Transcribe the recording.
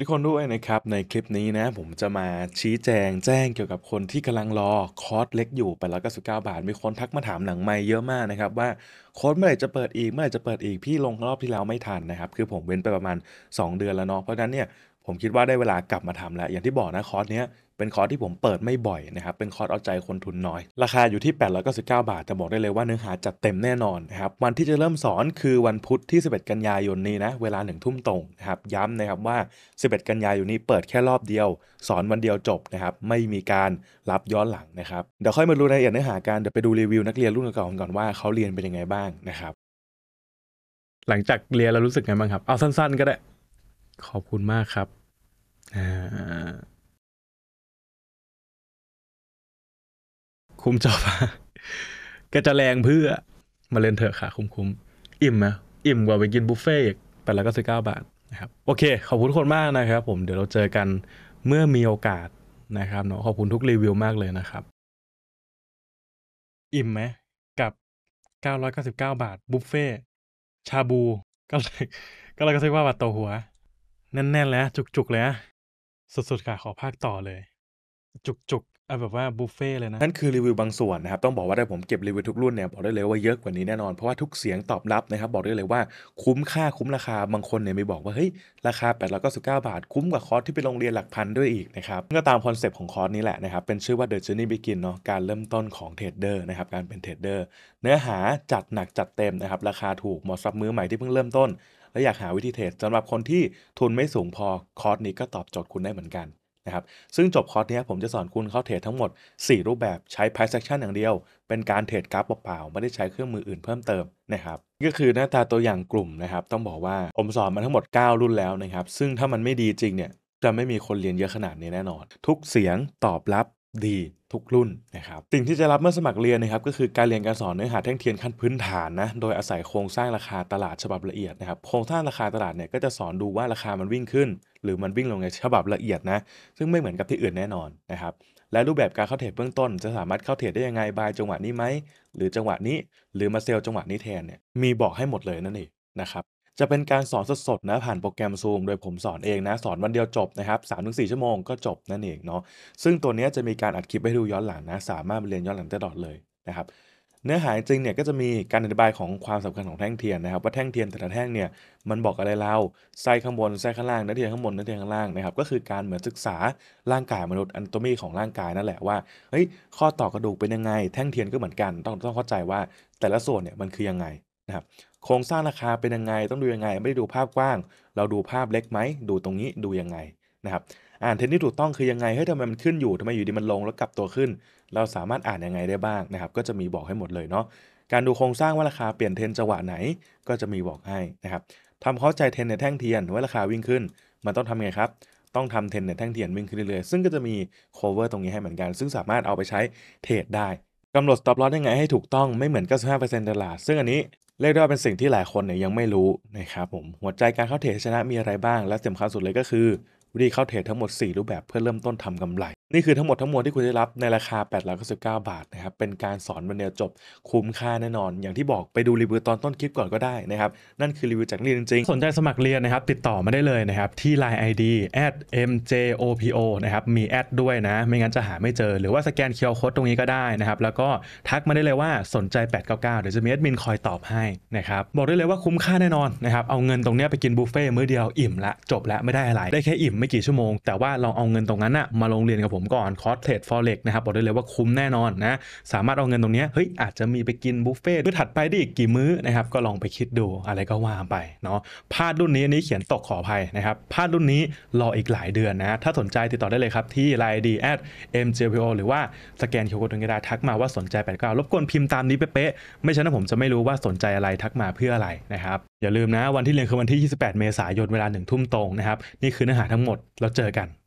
ทุกคนด้วยนะครับในคลิปนี้นะผมจะมาชี้แจงแจ้งเกี่ยวกับคนที่กำลังรอคอร์สเล็กอยู่ไปแล้วก็สิบเก้าบาท มีคนทักมาถามหลังไม่เยอะมากนะครับว่าคอร์สเมื่อไหร่จะเปิดอีกเมื่อไหร่จะเปิดอีกพี่ลงรอบที่แล้วไม่ทันนะครับ คือผมเว้นไปประมาณ 2 เดือนแล้วเนาะเพราะฉะนั้นเนี่ยผมคิดว่าได้เวลากลับมาทำแล้ว อย่างที่บอกนะคอร์สเนี้ยเป็นคอร์สที่ผมเปิดไม่บ่อยนะครับ เป็นคอร์สเอาใจคนทุนน้อย ราคาอยู่ที่899บาทแต่บอกได้เลยว่าเนื้อหาจัดเต็มแน่นอนนะครับ วันที่จะเริ่มสอนคือวันพุธที่ 11 กันยายนนี้นะเวลาหนึ่งทุ่มตรงนะครับย้ำนะครับว่า 11 กันยายนนี้เปิดแค่รอบเดียว สอนวันเดียวจบนะครับ ไม่มีการรับย้อนหลังนะครับเดี๋ยวค่อยมาดูรายละเอียดเนื้อหากันเดี๋ยวไปดูรีวิวนักเรียนรุ่นเก่าๆก่อนว่า เขาเรียนเป็นยังไงบ้างนะครับ หลังจากเรียนล้วรู้สึกไงบ้างครับเอาสั้นๆ ก็ได้ ขอบคุณมากครับคุ้มจอปะก็จะแรงเพื่อมาเล่นเถอะค่ะ คุ้มๆอิ่มหะอิ่มกว่าไปกินบุฟเฟ่ต์แต่ละก็สิบเก้าบาทนะครับ โอเคขอบคุณคนมากนะครับ ผมเดี๋ยวเราเจอกันเมื่อมีโอกาสนะครับเนาะขอบคุณทุกรีวิวมากเลยนะครับ อิ่มไหมกับเเกก้้้ารอยาสิบเก้าบาทบุฟเฟ่ชาบู ก็เลยก็เลยก็ิบเว่าบาทต่อหัวแน่นๆแล้วจุกๆเลยนะสุดๆค่ะขอภาคต่อเลยจุกๆเอาแบบว่าบุฟเฟ่เลยนะ นั่นคือรีวิวบางส่วนนะครับ ต้องบอกว่า ได้ผมเก็บรีวิวทุกรุ่นเนี่ยบอกได้เลยว่าเยอะกว่านี้แน่นอน เพราะว่าทุกเสียงตอบรับนะครับ บอกได้เลยว่าคุ้มค่าคุ้มราคา บางคนเนี่ยไม่บอกว่า เฮ้ย ราคา8ปดร้อยเก้าสิบเก้าบาทคุ้มกว่าคอร์สที่ไปโรงเรียนหลักพันด้วยอีกนะครับก็ตามคอนเซปต์ของคอร์สนี้แหละนะครับ เป็นชื่อว่า The Journey Begin เนาะ การเริ่มต้นของเทรดเดอร์นะครับ การเป็นเทรดเดอร์ เนื้อหาจัดหนักจัดเต็มนะครับราคาถูกเหมาะสำหรับมือใหม่ที่เพิ่งเริ่มต้น และอยากหาวิธีเทรดสำหรับคนที่ทุนไม่สูงพอคอร์สนี้ก็ตอบโจทย์คุณได้เหมือนกันนะครับซึ่งจบคอร์สนี้ผมจะสอนคุณเข้าเทรดทั้งหมด 4 รูปแบบใช้ price action อย่างเดียว เป็นการเทรดกราฟเปล่าๆ ไม่ได้ใช้เครื่องมืออื่นเพิ่มเติมนะครับก็คือหน้าตาตัวอย่างกลุ่มนะครับต้องบอกว่าผมสอนมาทั้งหมด 9 รุ่นแล้วนะครับ ซึ่งถ้ามันไม่ดีจริงเนี่ยจะไม่มีคนเรียนเยอะขนาดนี้แน่นอน ทุกเสียงตอบรับดี ทุกรุ่นนะครับสิ่งที่จะรับเมื่อสมัครเรียนนะครับ ก็คือการเรียนการสอนเนื้อหาแท่งเทียนขั้นพื้นฐานนะโดยอาศัยโครงสร้างราคาตลาดฉบับละเอียดนะครับ โครงสร้างราคาตลาดเนี่ยก็จะสอนดูว่าราคามันวิ่งขึ้น หรือมันวิ่งลงในฉบับละเอียดนะซึ่งไม่เหมือนกับที่อื่นแน่นอนนะครับ และรูปแบบการเข้าเทรดเบื้องต้น จะสามารถเข้าเทรดได้ยังไงบายจังหวะนี้ไหมหรือจังหวะนี้หรือมาเซลจังหวะนี้แทนเนี่ยมีบอกให้หมดเลยนั่นเองนะครับจะเป็นการสอนสดๆนะผ่านโปรแกรม Zoom โดยผมสอนเองนะสอนวันเดียวจบนะครับสามถึงสี่ชั่วโมงก็จบนั่นเองเนาะซึ่งตัวนี้จะมีการอัดคลิปให้ดูย้อนหลังนะสามารถเรียนย้อนหลังได้ตลอดเลยนะครับเนื้อหาจริงเนี่ยก็จะมีการอธิบายของความสำคัญของแท่งเทียนนะครับว่าแท่งเทียนแต่ละแท่งเนี่ยมันบอกอะไรเราไส้ข้างบนไส้ข้างล่างนัดเทียนข้างบนนัดเทียนข้างล่างนะครับก็คือการเหมือนศึกษาร่างกายมนุษย์อันโตมีของร่างกายนั่นแหละว่าเฮ้ยข้อต่อกระดูกเป็นยังไง แท่งเทียนก็เหมือนกัน ต้องต้องเข้าใจว่าแต่ละส่วนเนี่ยมันคือยังไงนะครับโครงสร้างราคาเป็นยังไงต้องดูยังไงไม่ได้ดูภาพกว้าง เราดูภาพเล็กไหมดูตรงนี้ดูยังไงนะครับอ่านเทนที่ถูกต้องคือยังไงเฮ้ยทำไมมันขึ้นอยู่ทำไมอยู่ดีมันลงแล้วกลับตัวขึ้น เราสามารถอ่านยังไงได้บ้างนะครับก็จะมีบอกให้หมดเลยเนาะการดูโครงสร้างว่าราคาเปลี่ยนเทนจังหวะไหน ก็จะมีบอกให้นะครับทำเข้าใจเทนในแท่งเทียนว่าราคาวิ่งขึ้นมันต้องทำไงครับต้องทำเทนในแท่งเทียนวิ่งขึ้นเรื่อยๆซึ่งก็จะมี cover ตรงนี้ให้เหมือนกัน ซึ่งสามารถเอาไปใช้เทรดได้กำหนด stop loss ยังไง ให้ถูกต้องไม่เหมือน95%ตลาดซึ่งอันนี้เรียกได้ว่าเป็นสิ่งที่หลายคนเนี่ยยังไม่รู้นะครับผมหัวใจการเข้าเทรดชนะมีอะไรบ้าง และสำคัญสุดเลยก็คือ วิธีเข้าเทรดทั้งหมด 4 รูปแบบเพื่อเริ่มต้นทำกำไรนี่คือทั้งหมดทั้งมวลที่คุณได้รับในราคา899บาทนะครับเป็นการสอนบรรเดียวจบคุ้มค่าแน่นอน อย่างที่บอกไปดูรีวิวตอนต้นคลิปก่อนก็ได้นะครับนั่นคือรีวิวจากเรียนจริงสนใจสมัครเรียนนะครับติดต่อมาได้เลยนะครับที่ Line ID mjopo นะครับมีแอดด้วยนะ ไม่งั้นจะหาไม่เจอหรือว่าสแกนเคียร์โค้ดตรงนี้ก็ได้นะครับแล้วก็ทักมาได้เลยว่าสนใจ 899เดี๋ยวจะมีแอดมินคอยตอบให้นะครับบอกได้เลยว่าคุ้มค่าแน่นอนนะครับเอาเงินตรงนี้ไปกินบุฟเฟ่มื้อเดียวอิ่มละจบละไม่ได้อะไรได้แค่อิ่มไม่กี่ชั่วโมงแต่ว่าลองเอาเงินตรงนั้นนะมาลงเรียนกับผมผมก่อน คอร์สเทรดฟอเร็กนะครับบอกได้เลยว่าคุ้มแน่นอนนะ สามารถเอาเงินตรงนี้เฮ้ย อาจจะมีไปกินบุฟเฟ่ต์มื้อถัดไปได้อีกกี่มื้อนะครับ ก็ลองไปคิดดูอะไรก็ว่าไปเนาะพลาดรุ่นนี้นี้เขียนตกขออภัยนะครับพลาดรุ่นนี้รออีกหลายเดือนนะถ้าสนใจติดต่อได้เลยครับ ที่ไลน์ดีแอด mjpo หรือว่าสแกนเคอร์โคดตรงกระดาทักมาว่าสนใจแปดเก้ารบกวนพิมพ์ตามนี้เป๊ะๆไม่ฉะนั้นผมจะไม่รู้ว่าสนใจอะไรทักมาเพื่ออะไรนะครับอย่าลืมนะ วันที่เรียนคือวันที่28เมษายนเวลา1ทุ่มตรงนะครับนี่คือเนื้อหาทั้งหมดแล้วเจอกัน